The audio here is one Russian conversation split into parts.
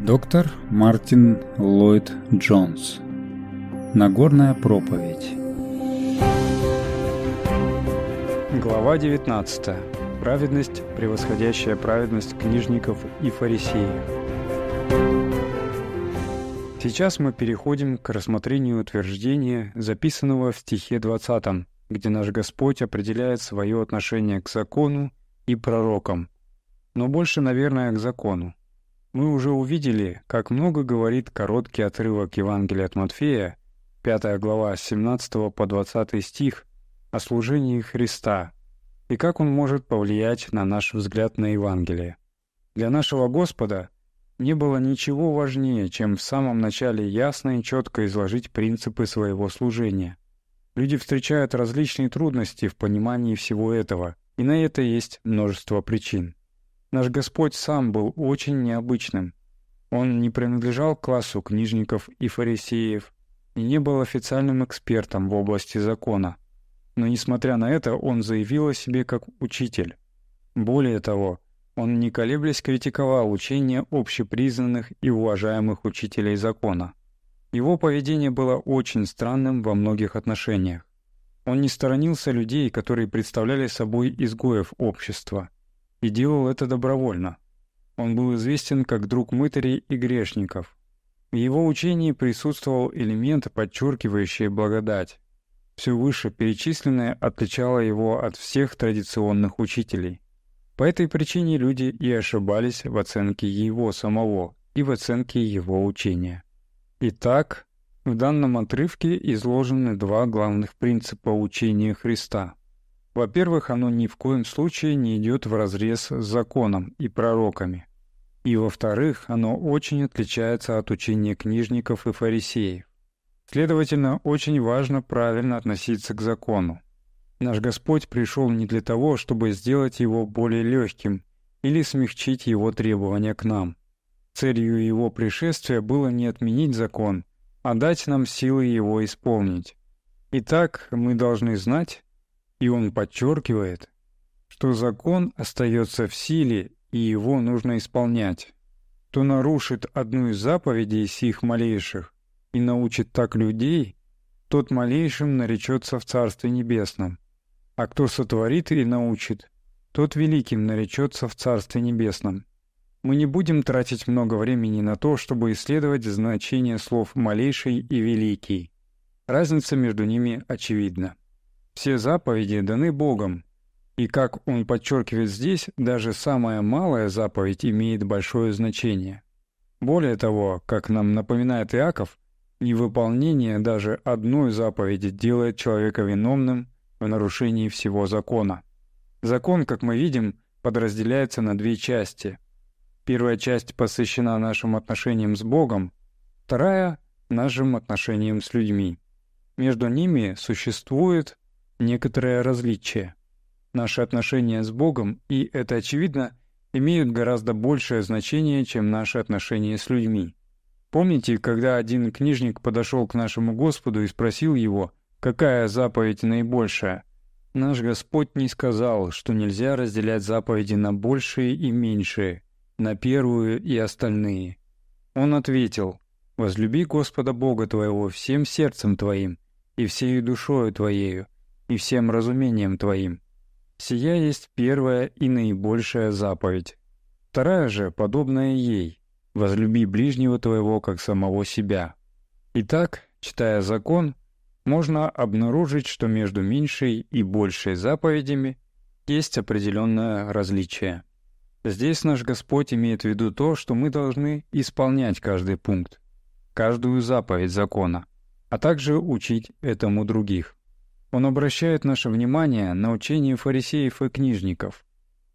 Доктор Мартин Ллойд Джонс. Нагорная проповедь. Глава 19. Праведность, превосходящая праведность книжников и фарисеев. Сейчас мы переходим к рассмотрению утверждения, записанного в стихе 20, где наш Господь определяет свое отношение к закону и пророкам, но больше, наверное, к закону мы уже увидели, как много говорит короткий отрывок Евангелия от Матфея, 5 глава с 17 по 20 стих, о служении Христа и как он может повлиять на наш взгляд на Евангелие. Для нашего Господа не было ничего важнее, чем в самом начале ясно и четко изложить принципы своего служения. Люди встречают различные трудности в понимании всего этого, и на это есть множество причин. Наш Господь сам был очень необычным. Он не принадлежал классу книжников и фарисеев и не был официальным экспертом в области закона. Но несмотря на это, он заявил о себе как учитель. Более того, он не колеблясь критиковал учения общепризнанных и уважаемых учителей закона. Его поведение было очень странным во многих отношениях. Он не сторонился людей, которые представляли собой изгоев общества – и делал это добровольно. Он был известен как друг мытарей и грешников. В его учении присутствовал элемент, подчеркивающий благодать. Все вышеперечисленное отличало его от всех традиционных учителей. По этой причине люди и ошибались в оценке его самого и в оценке его учения. Итак, в данном отрывке изложены два главных принципа учения Христа – во-первых, оно ни в коем случае не идет в разрез с законом и пророками. И во-вторых, оно очень отличается от учения книжников и фарисеев. Следовательно, очень важно правильно относиться к закону. Наш Господь пришел не для того, чтобы сделать его более легким или смягчить его требования к нам. Целью его пришествия было не отменить закон, а дать нам силы его исполнить. Итак, мы должны знать, и он подчеркивает, что закон остается в силе и его нужно исполнять. Кто нарушит одну из заповедей сих малейших и научит так людей, тот малейшим наречется в Царстве Небесном. А кто сотворит и научит, тот великим наречется в Царстве Небесном. Мы не будем тратить много времени на то, чтобы исследовать значение слов «малейший» и «великий». Разница между ними очевидна. Все заповеди даны Богом, и, как он подчеркивает здесь, даже самая малая заповедь имеет большое значение. Более того, как нам напоминает Иаков, невыполнение даже одной заповеди делает человека виновным в нарушении всего закона. Закон, как мы видим, подразделяется на две части. Первая часть посвящена нашим отношениям с Богом, вторая — нашим отношениям с людьми. Между ними существует некоторое различие. Наши отношения с Богом, и это очевидно, имеют гораздо большее значение, чем наши отношения с людьми. Помните, когда один книжник подошел к нашему Господу и спросил его, какая заповедь наибольшая? Наш Господь не сказал, что нельзя разделять заповеди на большие и меньшие, на первую и остальные. Он ответил, «Возлюби Господа Бога твоего всем сердцем твоим и всею душою твоею, и всем разумением твоим. Сия есть первая и наибольшая заповедь. Вторая же, подобная ей, возлюби ближнего твоего, как самого себя. Итак, читая закон, можно обнаружить, что между меньшей и большей заповедями есть определенное различие. Здесь наш Господь имеет в виду то, что мы должны исполнять каждый пункт, каждую заповедь закона, а также учить этому других. Он обращает наше внимание на учение фарисеев и книжников.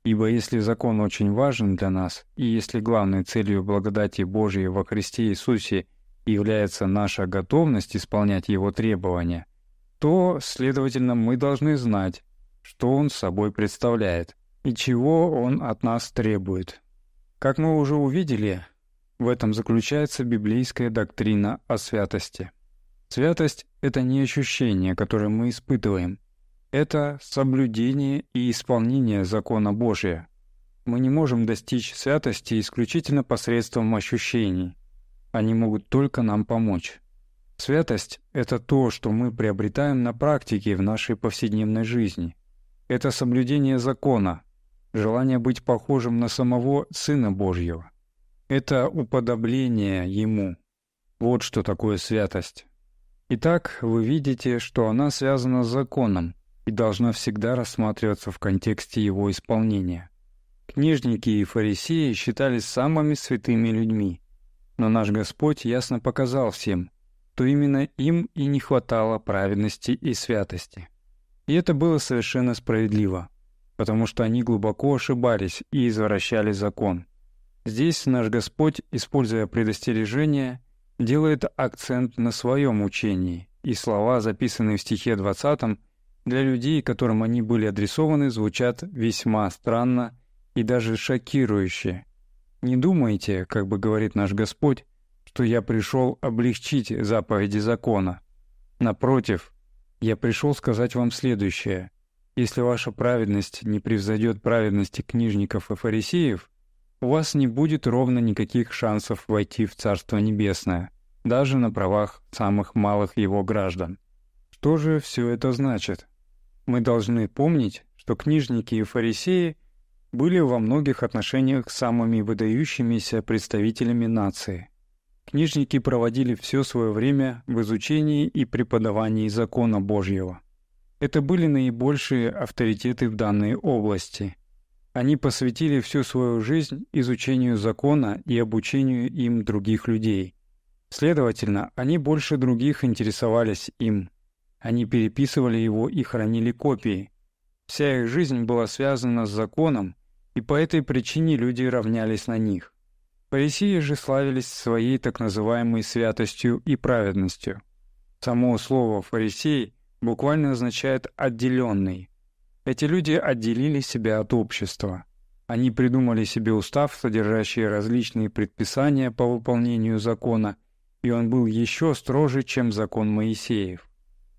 Ибо если закон очень важен для нас, и если главной целью благодати Божией во Христе Иисусе является наша готовность исполнять его требования, то, следовательно, мы должны знать, что он собой представляет и чего он от нас требует. Как мы уже увидели, в этом заключается библейская доктрина о святости. Святость это не ощущение, которое мы испытываем. Это соблюдение и исполнение закона Божия. Мы не можем достичь святости исключительно посредством ощущений. Они могут только нам помочь. Святость – это то, что мы приобретаем на практике в нашей повседневной жизни. Это соблюдение закона, желание быть похожим на самого Сына Божьего. Это уподобление Ему. Вот что такое святость. Итак, вы видите, что она связана с законом и должна всегда рассматриваться в контексте его исполнения. Книжники и фарисеи считались самыми святыми людьми, но наш Господь ясно показал всем, что именно им и не хватало праведности и святости. И это было совершенно справедливо, потому что они глубоко ошибались и извращали закон. Здесь наш Господь, используя предостережение, делает акцент на своем учении, и слова, записанные в стихе 20, для людей, которым они были адресованы, звучат весьма странно и даже шокирующе. «Не думайте, как бы говорит наш Господь, что я пришел облегчить заповеди закона. Напротив, я пришел сказать вам следующее. Если ваша праведность не превзойдет праведности книжников и фарисеев, у вас не будет ровно никаких шансов войти в Царство Небесное, даже на правах самых малых его граждан. Что же все это значит? Мы должны помнить, что книжники и фарисеи были во многих отношениях самыми выдающимися представителями нации. Книжники проводили все свое время в изучении и преподавании закона Божьего. Это были наибольшие авторитеты в данной области – они посвятили всю свою жизнь изучению закона и обучению им других людей. Следовательно, они больше других интересовались им. Они переписывали его и хранили копии. Вся их жизнь была связана с законом, и по этой причине люди равнялись на них. Парисии же славились своей так называемой святостью и праведностью. Само слово «фарисей» буквально означает «отделенный», эти люди отделили себя от общества. Они придумали себе устав, содержащий различные предписания по выполнению закона, и он был еще строже, чем закон Моисеев.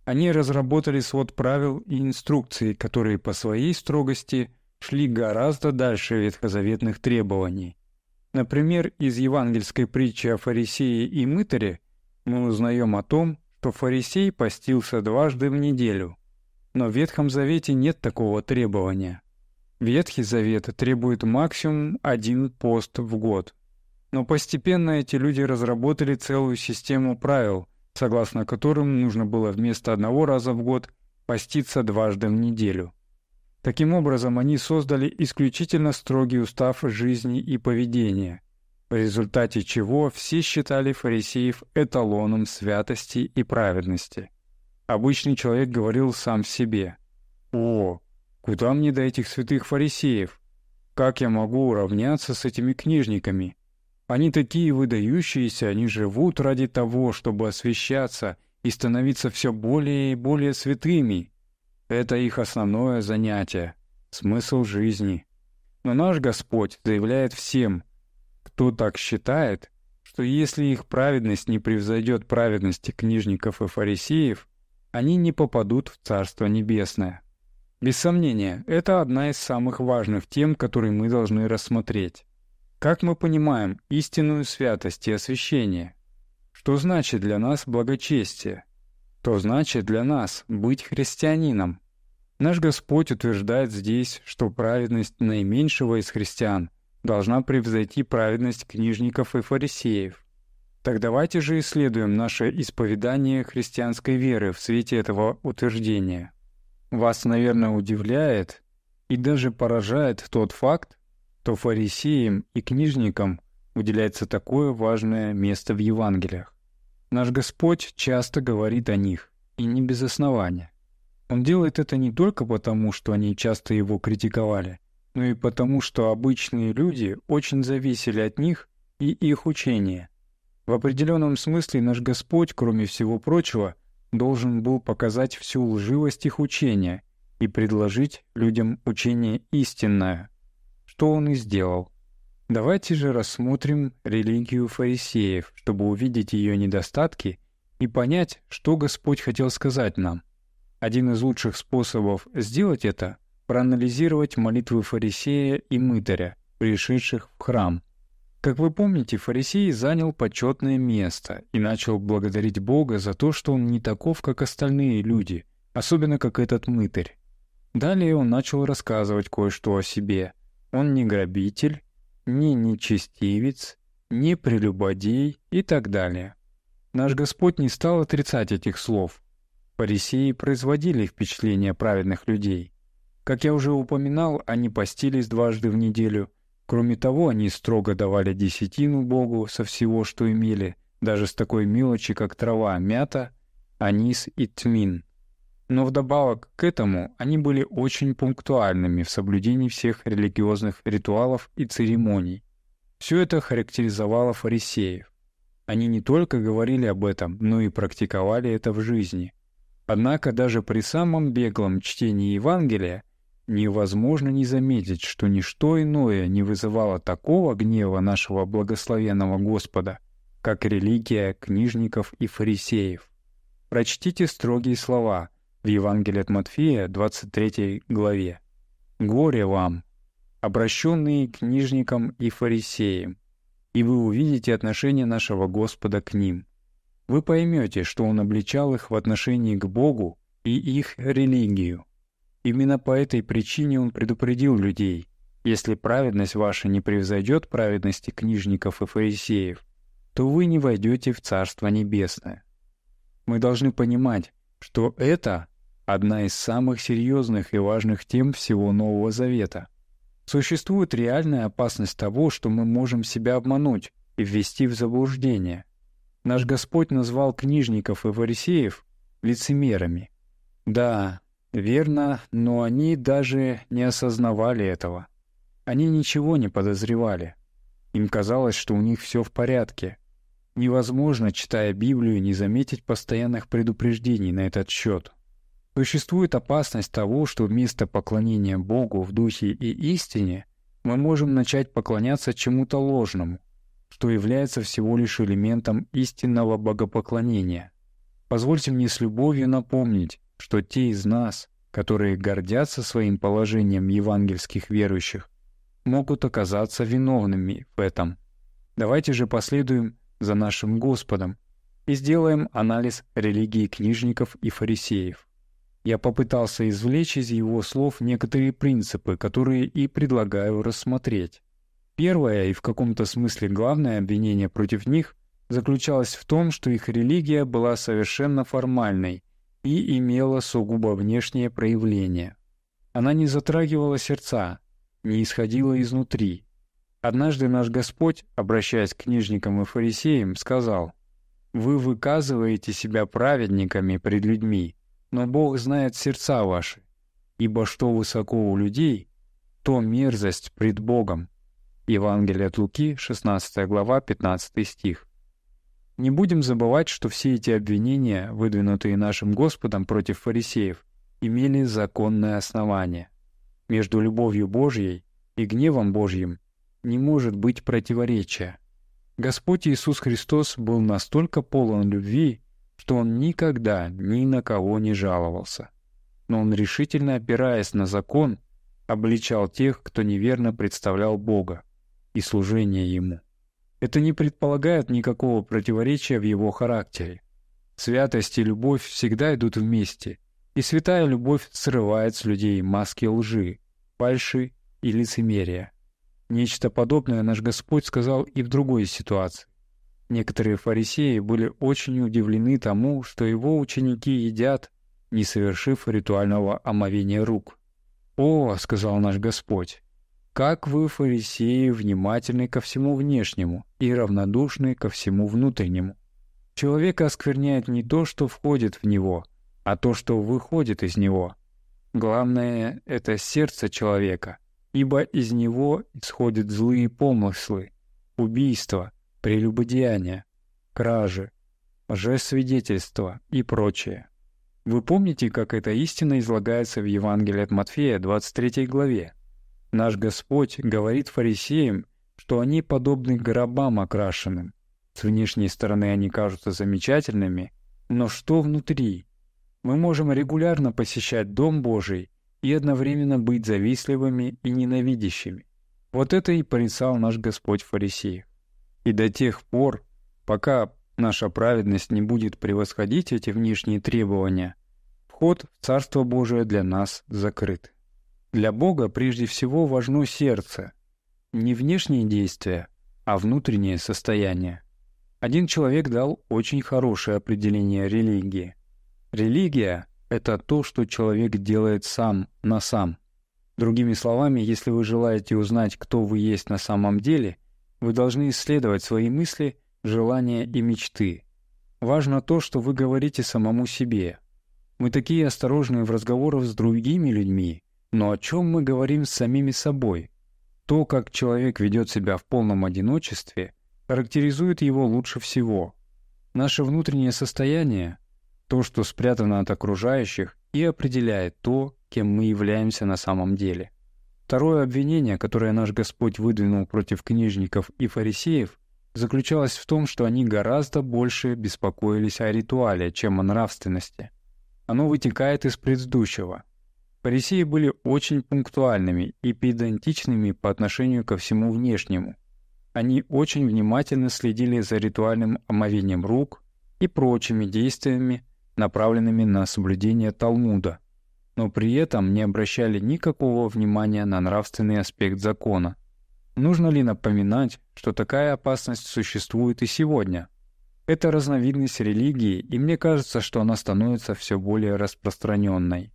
Они разработали свод правил и инструкций, которые по своей строгости шли гораздо дальше ветхозаветных требований. Например, из евангельской притчи о фарисее и мытаре мы узнаем о том, что фарисей постился дважды в неделю – но в Ветхом Завете нет такого требования. Ветхий Завет требует максимум один пост в год. Но постепенно эти люди разработали целую систему правил, согласно которым нужно было вместо одного раза в год поститься дважды в неделю. Таким образом, они создали исключительно строгий устав жизни и поведения, в результате чего все считали фарисеев эталоном святости и праведности – Обычный человек говорил сам себе. «О, куда мне до этих святых фарисеев? Как я могу уравняться с этими книжниками? Они такие выдающиеся, они живут ради того, чтобы освещаться и становиться все более и более святыми. Это их основное занятие, смысл жизни. Но наш Господь заявляет всем, кто так считает, что если их праведность не превзойдет праведности книжников и фарисеев, они не попадут в Царство Небесное. Без сомнения, это одна из самых важных тем, которые мы должны рассмотреть. Как мы понимаем истинную святость и освящение? Что значит для нас благочестие? Что значит для нас быть христианином? Наш Господь утверждает здесь, что праведность наименьшего из христиан должна превзойти праведность книжников и фарисеев. Так давайте же исследуем наше исповедание христианской веры в свете этого утверждения. Вас, наверное, удивляет и даже поражает тот факт, что фарисеям и книжникам уделяется такое важное место в Евангелиях. Наш Господь часто говорит о них, и не без основания. Он делает это не только потому, что они часто его критиковали, но и потому, что обычные люди очень зависели от них и их учения – в определенном смысле наш Господь, кроме всего прочего, должен был показать всю лживость их учения и предложить людям учение истинное, что он и сделал. Давайте же рассмотрим религию фарисеев, чтобы увидеть ее недостатки и понять, что Господь хотел сказать нам. Один из лучших способов сделать это — проанализировать молитвы фарисея и мытаря, пришедших в храм — как вы помните, фарисей занял почетное место и начал благодарить Бога за то, что он не таков, как остальные люди, особенно как этот мытарь. Далее он начал рассказывать кое-что о себе. Он не грабитель, не нечестивец, не прелюбодей и так далее. Наш Господь не стал отрицать этих слов. Фарисеи производили впечатление праведных людей. Как я уже упоминал, они постились дважды в неделю – Кроме того, они строго давали десятину Богу со всего, что имели, даже с такой мелочи, как трава, мята, анис и тмин. Но вдобавок к этому они были очень пунктуальными в соблюдении всех религиозных ритуалов и церемоний. Все это характеризовало фарисеев. Они не только говорили об этом, но и практиковали это в жизни. Однако даже при самом беглом чтении Евангелия Невозможно не заметить, что ничто иное не вызывало такого гнева нашего благословенного Господа, как религия книжников и фарисеев. Прочтите строгие слова в Евангелии от Матфея, 23 главе. «Горе вам, обращенные к книжникам и фарисеям, и вы увидите отношение нашего Господа к ним. Вы поймете, что Он обличал их в отношении к Богу и их религию. Именно по этой причине он предупредил людей. Если праведность ваша не превзойдет праведности книжников и фарисеев, то вы не войдете в Царство Небесное. Мы должны понимать, что это одна из самых серьезных и важных тем всего Нового Завета. Существует реальная опасность того, что мы можем себя обмануть и ввести в заблуждение. Наш Господь назвал книжников и фарисеев лицемерами. Да, Верно, но они даже не осознавали этого. Они ничего не подозревали. Им казалось, что у них все в порядке. Невозможно, читая Библию, не заметить постоянных предупреждений на этот счет. Существует опасность того, что вместо поклонения Богу в духе и истине мы можем начать поклоняться чему-то ложному, что является всего лишь элементом истинного богопоклонения. Позвольте мне с любовью напомнить, что те из нас, которые гордятся своим положением евангельских верующих, могут оказаться виновными в этом. Давайте же последуем за нашим Господом и сделаем анализ религии книжников и фарисеев. Я попытался извлечь из его слов некоторые принципы, которые и предлагаю рассмотреть. Первое и в каком-то смысле главное обвинение против них заключалось в том, что их религия была совершенно формальной и имела сугубо внешнее проявление. Она не затрагивала сердца, не исходила изнутри. Однажды наш Господь, обращаясь к книжникам и фарисеям, сказал, «Вы выказываете себя праведниками пред людьми, но Бог знает сердца ваши, ибо что высоко у людей, то мерзость пред Богом». Евангелие от Луки, 16 глава, 15 стих. Не будем забывать, что все эти обвинения, выдвинутые нашим Господом против фарисеев, имели законное основание. Между любовью Божьей и гневом Божьим не может быть противоречия. Господь Иисус Христос был настолько полон любви, что Он никогда ни на кого не жаловался. Но Он, решительно опираясь на закон, обличал тех, кто неверно представлял Бога и служение Ему. Это не предполагает никакого противоречия в его характере. Святость и любовь всегда идут вместе, и святая любовь срывает с людей маски лжи, фальши и лицемерия. Нечто подобное наш Господь сказал и в другой ситуации. Некоторые фарисеи были очень удивлены тому, что его ученики едят, не совершив ритуального омовения рук. «О», — сказал наш Господь, как вы, фарисеи, внимательны ко всему внешнему и равнодушны ко всему внутреннему. Человека оскверняет не то, что входит в него, а то, что выходит из него. Главное — это сердце человека, ибо из него исходят злые помыслы, убийства, прелюбодеяния, кражи, лжесвидетельства и прочее. Вы помните, как эта истина излагается в Евангелии от Матфея, 23 главе? Наш Господь говорит фарисеям, что они подобны гробам окрашенным. С внешней стороны они кажутся замечательными, но что внутри? Мы можем регулярно посещать Дом Божий и одновременно быть завистливыми и ненавидящими. Вот это и порицал наш Господь фарисеев. И до тех пор, пока наша праведность не будет превосходить эти внешние требования, вход в Царство Божие для нас закрыт. Для Бога прежде всего важно сердце. Не внешние действия, а внутреннее состояние. Один человек дал очень хорошее определение религии. Религия – это то, что человек делает сам на сам. Другими словами, если вы желаете узнать, кто вы есть на самом деле, вы должны исследовать свои мысли, желания и мечты. Важно то, что вы говорите самому себе. Мы такие осторожные в разговорах с другими людьми, но о чем мы говорим с самими собой? То, как человек ведет себя в полном одиночестве, характеризует его лучше всего. Наше внутреннее состояние, то, что спрятано от окружающих, и определяет то, кем мы являемся на самом деле. Второе обвинение, которое наш Господь выдвинул против книжников и фарисеев, заключалось в том, что они гораздо больше беспокоились о ритуале, чем о нравственности. Оно вытекает из предыдущего. Парисеи были очень пунктуальными и педантичными по отношению ко всему внешнему. Они очень внимательно следили за ритуальным омовением рук и прочими действиями, направленными на соблюдение Талмуда, но при этом не обращали никакого внимания на нравственный аспект закона. Нужно ли напоминать, что такая опасность существует и сегодня? Это разновидность религии, и мне кажется, что она становится все более распространенной.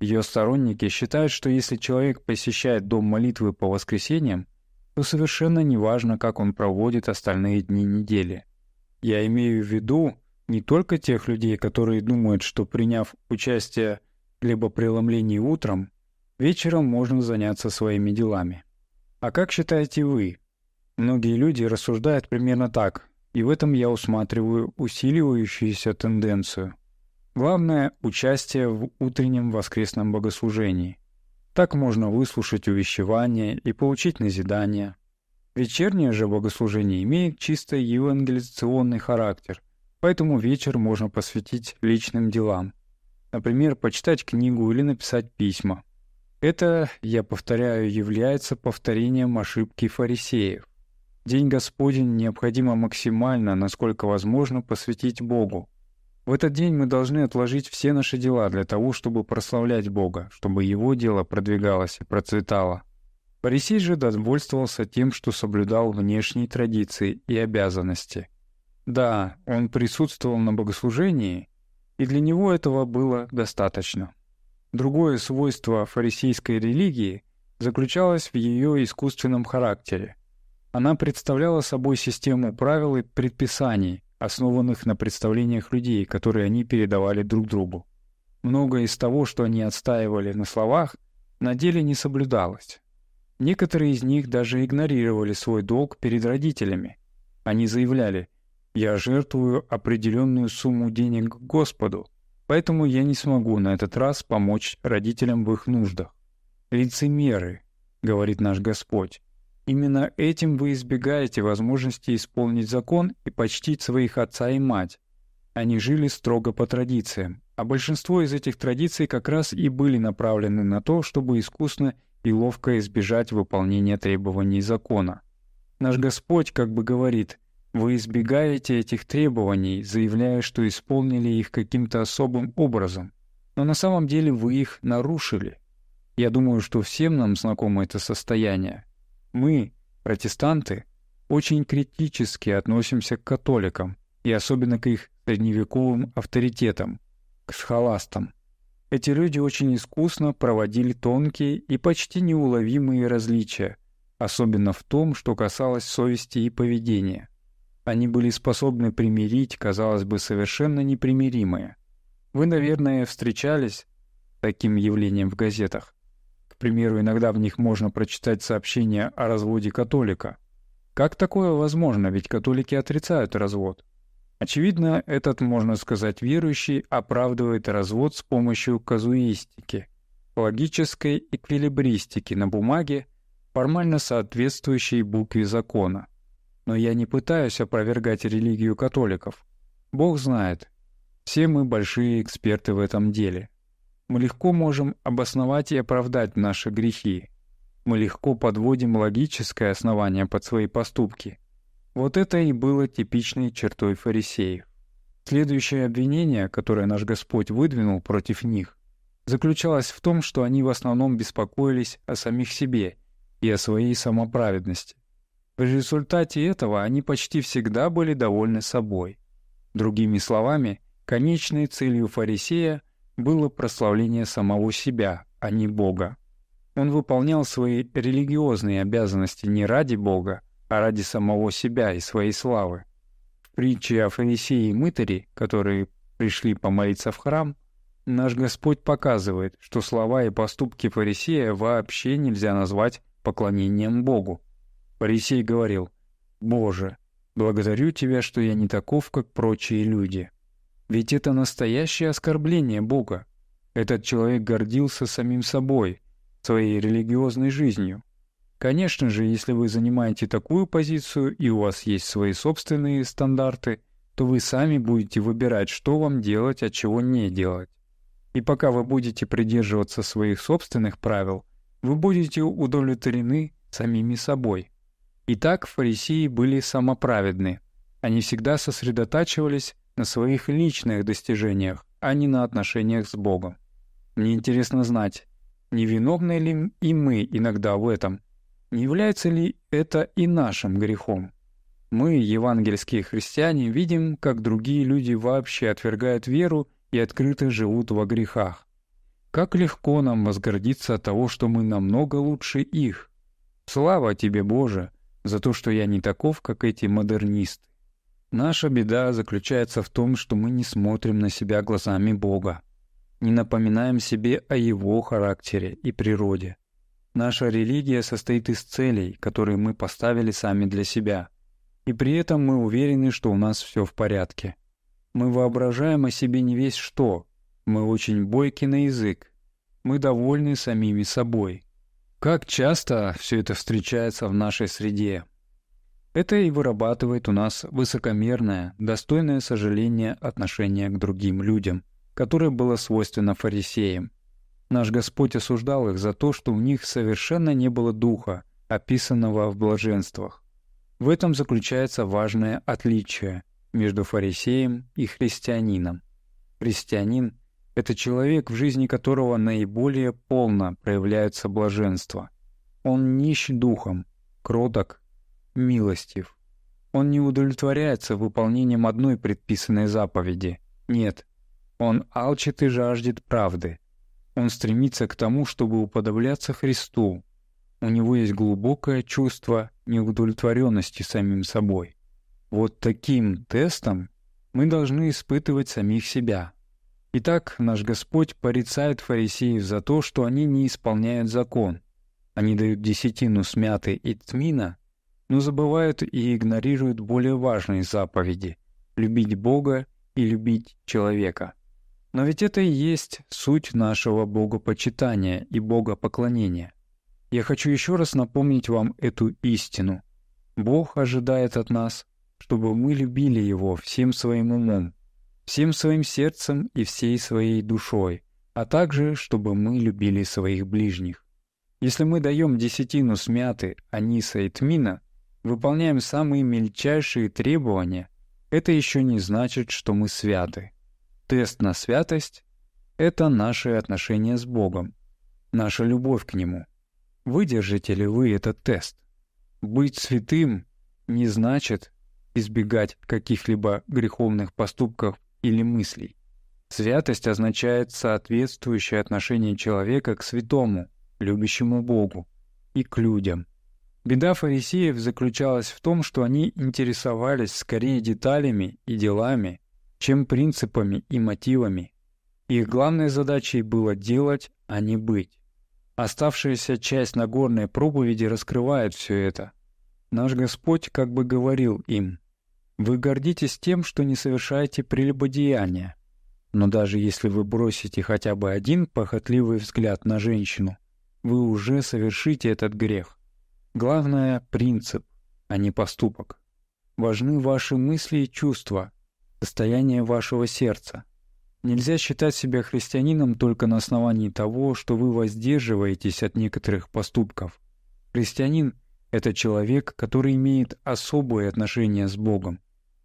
Ее сторонники считают, что если человек посещает дом молитвы по воскресеньям, то совершенно не важно, как он проводит остальные дни недели. Я имею в виду не только тех людей, которые думают, что приняв участие либо преломлении утром, вечером можно заняться своими делами. А как считаете вы? Многие люди рассуждают примерно так, и в этом я усматриваю усиливающуюся тенденцию. Главное – участие в утреннем воскресном богослужении. Так можно выслушать увещевание и получить назидание. Вечернее же богослужение имеет чисто евангелизационный характер, поэтому вечер можно посвятить личным делам. Например, почитать книгу или написать письма. Это, я повторяю, является повторением ошибки фарисеев. День Господень необходимо максимально, насколько возможно, посвятить Богу, в этот день мы должны отложить все наши дела для того, чтобы прославлять Бога, чтобы Его дело продвигалось и процветало. Парисей же довольствовался тем, что соблюдал внешние традиции и обязанности. Да, он присутствовал на богослужении, и для него этого было достаточно. Другое свойство фарисейской религии заключалось в ее искусственном характере. Она представляла собой систему правил и предписаний, основанных на представлениях людей, которые они передавали друг другу. Многое из того, что они отстаивали на словах, на деле не соблюдалось. Некоторые из них даже игнорировали свой долг перед родителями. Они заявляли «Я жертвую определенную сумму денег Господу, поэтому я не смогу на этот раз помочь родителям в их нуждах». «Лицемеры», — говорит наш Господь, Именно этим вы избегаете возможности исполнить закон и почтить своих отца и мать. Они жили строго по традициям, а большинство из этих традиций как раз и были направлены на то, чтобы искусно и ловко избежать выполнения требований закона. Наш Господь как бы говорит, вы избегаете этих требований, заявляя, что исполнили их каким-то особым образом, но на самом деле вы их нарушили. Я думаю, что всем нам знакомо это состояние. Мы, протестанты, очень критически относимся к католикам и особенно к их средневековым авторитетам, к схоластам. Эти люди очень искусно проводили тонкие и почти неуловимые различия, особенно в том, что касалось совести и поведения. Они были способны примирить, казалось бы, совершенно непримиримые. Вы, наверное, встречались с таким явлением в газетах примеру, иногда в них можно прочитать сообщение о разводе католика. Как такое возможно, ведь католики отрицают развод? Очевидно, этот, можно сказать, верующий оправдывает развод с помощью казуистики, логической эквилибристики на бумаге, формально соответствующей букве закона. Но я не пытаюсь опровергать религию католиков. Бог знает, все мы большие эксперты в этом деле. Мы легко можем обосновать и оправдать наши грехи. Мы легко подводим логическое основание под свои поступки. Вот это и было типичной чертой фарисеев. Следующее обвинение, которое наш Господь выдвинул против них, заключалось в том, что они в основном беспокоились о самих себе и о своей самоправедности. В результате этого они почти всегда были довольны собой. Другими словами, конечной целью фарисея было прославление самого себя, а не Бога. Он выполнял свои религиозные обязанности не ради Бога, а ради самого себя и своей славы. В притче о фарисее и мытаре, которые пришли помолиться в храм, наш Господь показывает, что слова и поступки фарисея вообще нельзя назвать поклонением Богу. Фарисей говорил «Боже, благодарю Тебя, что я не таков, как прочие люди». Ведь это настоящее оскорбление Бога. Этот человек гордился самим собой, своей религиозной жизнью. Конечно же, если вы занимаете такую позицию и у вас есть свои собственные стандарты, то вы сами будете выбирать, что вам делать, а чего не делать. И пока вы будете придерживаться своих собственных правил, вы будете удовлетворены самими собой. Итак, фарисеи были самоправедны. Они всегда сосредотачивались на своих личных достижениях, а не на отношениях с Богом. Мне интересно знать, невиновны ли и мы иногда в этом, не является ли это и нашим грехом. Мы, евангельские христиане, видим, как другие люди вообще отвергают веру и открыто живут во грехах. Как легко нам возгордиться от того, что мы намного лучше их. Слава тебе, Боже, за то, что я не таков, как эти модернисты. Наша беда заключается в том, что мы не смотрим на себя глазами Бога, не напоминаем себе о Его характере и природе. Наша религия состоит из целей, которые мы поставили сами для себя. И при этом мы уверены, что у нас все в порядке. Мы воображаем о себе не весь что. Мы очень бойки на язык. Мы довольны самими собой. Как часто все это встречается в нашей среде, это и вырабатывает у нас высокомерное, достойное сожаления отношение к другим людям, которое было свойственно фарисеям. Наш Господь осуждал их за то, что у них совершенно не было духа, описанного в блаженствах. В этом заключается важное отличие между фарисеем и христианином. Христианин — это человек, в жизни которого наиболее полно проявляются блаженства. Он нищ духом, кроток милостив. Он не удовлетворяется выполнением одной предписанной заповеди. Нет, он алчит и жаждет правды. Он стремится к тому, чтобы уподобляться Христу. У него есть глубокое чувство неудовлетворенности самим собой. Вот таким тестом мы должны испытывать самих себя. Итак, наш Господь порицает фарисеев за то, что они не исполняют закон. Они дают десятину смяты и тмина, но забывают и игнорируют более важные заповеди — любить Бога и любить человека. Но ведь это и есть суть нашего богопочитания и богопоклонения. Я хочу еще раз напомнить вам эту истину. Бог ожидает от нас, чтобы мы любили Его всем своим умом, всем своим сердцем и всей своей душой, а также, чтобы мы любили своих ближних. Если мы даем десятину смяты, аниса и тмина — выполняем самые мельчайшие требования, это еще не значит, что мы святы. Тест на святость — это наши отношения с Богом, наша любовь к Нему. Выдержите ли вы этот тест? Быть святым не значит избегать каких-либо греховных поступков или мыслей. Святость означает соответствующее отношение человека к святому, любящему Богу и к людям – Беда фарисеев заключалась в том, что они интересовались скорее деталями и делами, чем принципами и мотивами. Их главной задачей было делать, а не быть. Оставшаяся часть Нагорной проповеди раскрывает все это. Наш Господь как бы говорил им, «Вы гордитесь тем, что не совершаете прелюбодеяния, но даже если вы бросите хотя бы один похотливый взгляд на женщину, вы уже совершите этот грех. Главное — принцип, а не поступок. Важны ваши мысли и чувства, состояние вашего сердца. Нельзя считать себя христианином только на основании того, что вы воздерживаетесь от некоторых поступков. Христианин — это человек, который имеет особые отношения с Богом,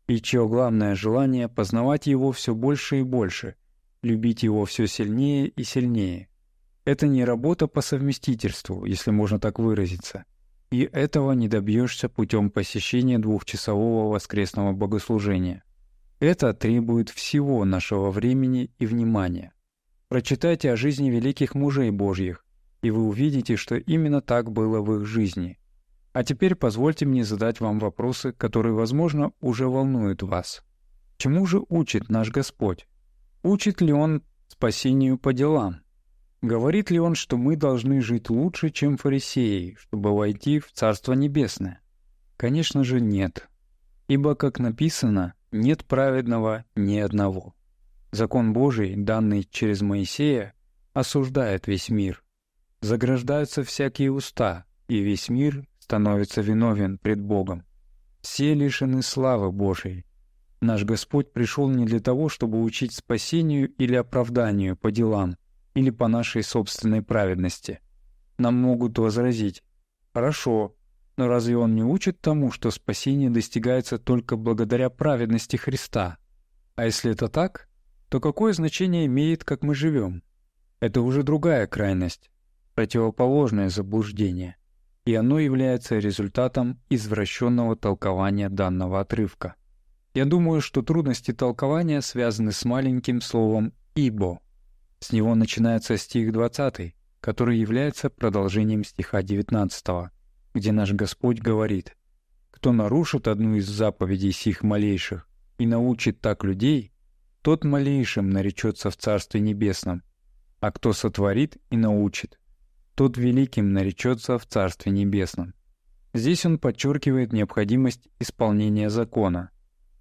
и чье главное желание — познавать Его все больше и больше, любить Его все сильнее и сильнее. Это не работа по совместительству, если можно так выразиться — и этого не добьешься путем посещения двухчасового воскресного богослужения. Это требует всего нашего времени и внимания. Прочитайте о жизни великих мужей Божьих, и вы увидите, что именно так было в их жизни. А теперь позвольте мне задать вам вопросы, которые, возможно, уже волнуют вас. Чему же учит наш Господь? Учит ли Он спасению по делам? Говорит ли он, что мы должны жить лучше, чем фарисеи, чтобы войти в Царство Небесное? Конечно же, нет. Ибо, как написано, нет праведного ни одного. Закон Божий, данный через Моисея, осуждает весь мир. Заграждаются всякие уста, и весь мир становится виновен пред Богом. Все лишены славы Божией. Наш Господь пришел не для того, чтобы учить спасению или оправданию по делам – или по нашей собственной праведности. Нам могут возразить «Хорошо, но разве он не учит тому, что спасение достигается только благодаря праведности Христа? А если это так, то какое значение имеет, как мы живем? Это уже другая крайность, противоположное заблуждение, и оно является результатом извращенного толкования данного отрывка. Я думаю, что трудности толкования связаны с маленьким словом «ибо», с него начинается стих 20, который является продолжением стиха 19, где наш Господь говорит «Кто нарушит одну из заповедей сих малейших и научит так людей, тот малейшим наречется в Царстве Небесном, а кто сотворит и научит, тот великим наречется в Царстве Небесном». Здесь он подчеркивает необходимость исполнения закона.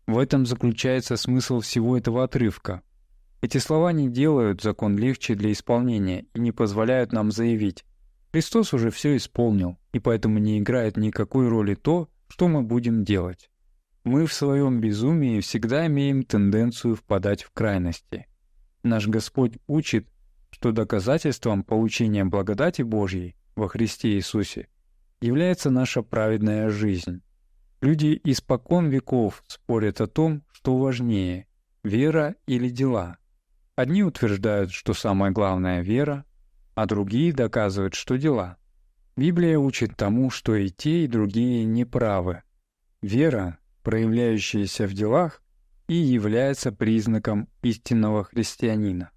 В этом заключается смысл всего этого отрывка — эти слова не делают закон легче для исполнения и не позволяют нам заявить, Христос уже все исполнил, и поэтому не играет никакой роли то, что мы будем делать. Мы в своем безумии всегда имеем тенденцию впадать в крайности. Наш Господь учит, что доказательством получения благодати Божьей во Христе Иисусе является наша праведная жизнь. Люди испокон веков спорят о том, что важнее – вера или дела – Одни утверждают, что самое главное — вера, а другие доказывают, что дела. Библия учит тому, что и те, и другие неправы. Вера, проявляющаяся в делах, и является признаком истинного христианина.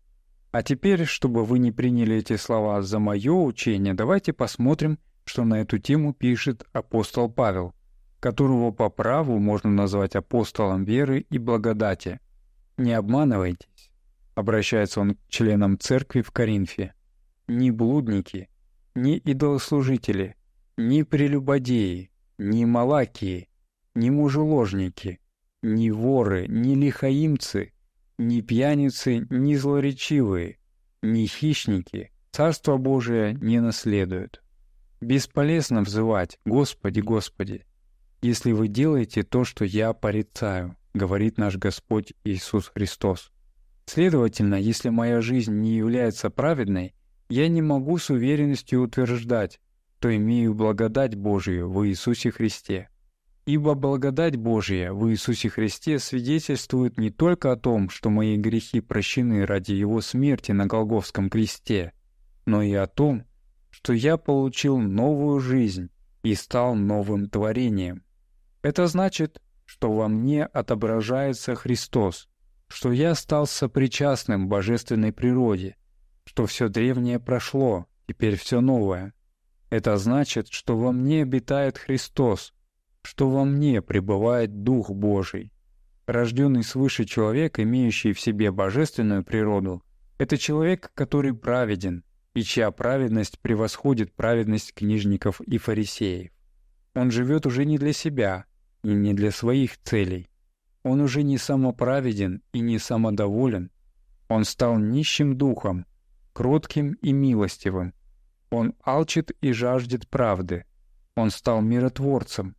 А теперь, чтобы вы не приняли эти слова за мое учение, давайте посмотрим, что на эту тему пишет апостол Павел, которого по праву можно назвать апостолом веры и благодати. Не обманывайтесь обращается он к членам церкви в Коринфе, ни блудники, ни идолослужители, ни прелюбодеи, ни малакии, ни мужеложники, ни воры, ни лихаимцы, ни пьяницы, ни злоречивые, ни хищники Царство Божие не наследуют. Бесполезно взывать «Господи, Господи», если вы делаете то, что я порицаю, говорит наш Господь Иисус Христос. Следовательно, если моя жизнь не является праведной, я не могу с уверенностью утверждать, то имею благодать Божию в Иисусе Христе. Ибо благодать Божия в Иисусе Христе свидетельствует не только о том, что мои грехи прощены ради Его смерти на Голговском кресте, но и о том, что я получил новую жизнь и стал новым творением. Это значит, что во мне отображается Христос, что я стал сопричастным божественной природе, что все древнее прошло, теперь все новое. Это значит, что во мне обитает Христос, что во мне пребывает Дух Божий. Рожденный свыше человек, имеющий в себе божественную природу, это человек, который праведен, и чья праведность превосходит праведность книжников и фарисеев. Он живет уже не для себя и не для своих целей, он уже не самоправеден и не самодоволен. Он стал нищим духом, кротким и милостивым. Он алчит и жаждет правды. Он стал миротворцем.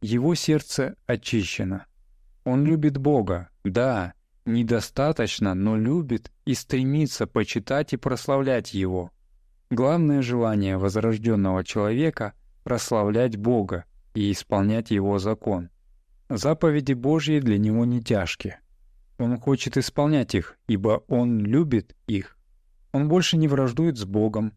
Его сердце очищено. Он любит Бога, да, недостаточно, но любит и стремится почитать и прославлять Его. Главное желание возрожденного человека — прославлять Бога и исполнять Его закон. Заповеди Божьи для него не тяжкие. Он хочет исполнять их, ибо он любит их. Он больше не враждует с Богом.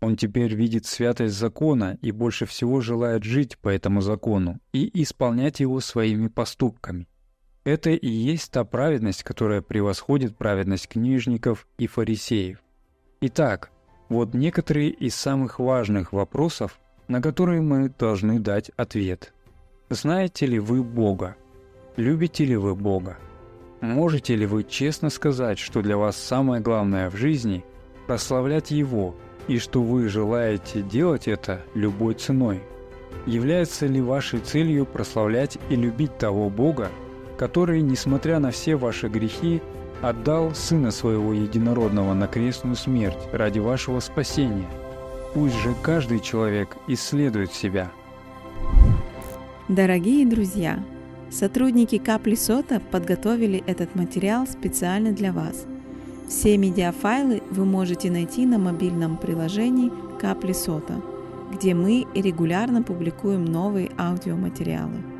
Он теперь видит святость закона и больше всего желает жить по этому закону и исполнять его своими поступками. Это и есть та праведность, которая превосходит праведность книжников и фарисеев. Итак, вот некоторые из самых важных вопросов, на которые мы должны дать ответ – знаете ли вы Бога? Любите ли вы Бога? Можете ли вы честно сказать, что для вас самое главное в жизни – прославлять Его, и что вы желаете делать это любой ценой? Является ли вашей целью прославлять и любить того Бога, который, несмотря на все ваши грехи, отдал Сына Своего Единородного на крестную смерть ради вашего спасения? Пусть же каждый человек исследует себя – Дорогие друзья, сотрудники Капли Сота подготовили этот материал специально для вас. Все медиафайлы вы можете найти на мобильном приложении Капли Сота, где мы регулярно публикуем новые аудиоматериалы.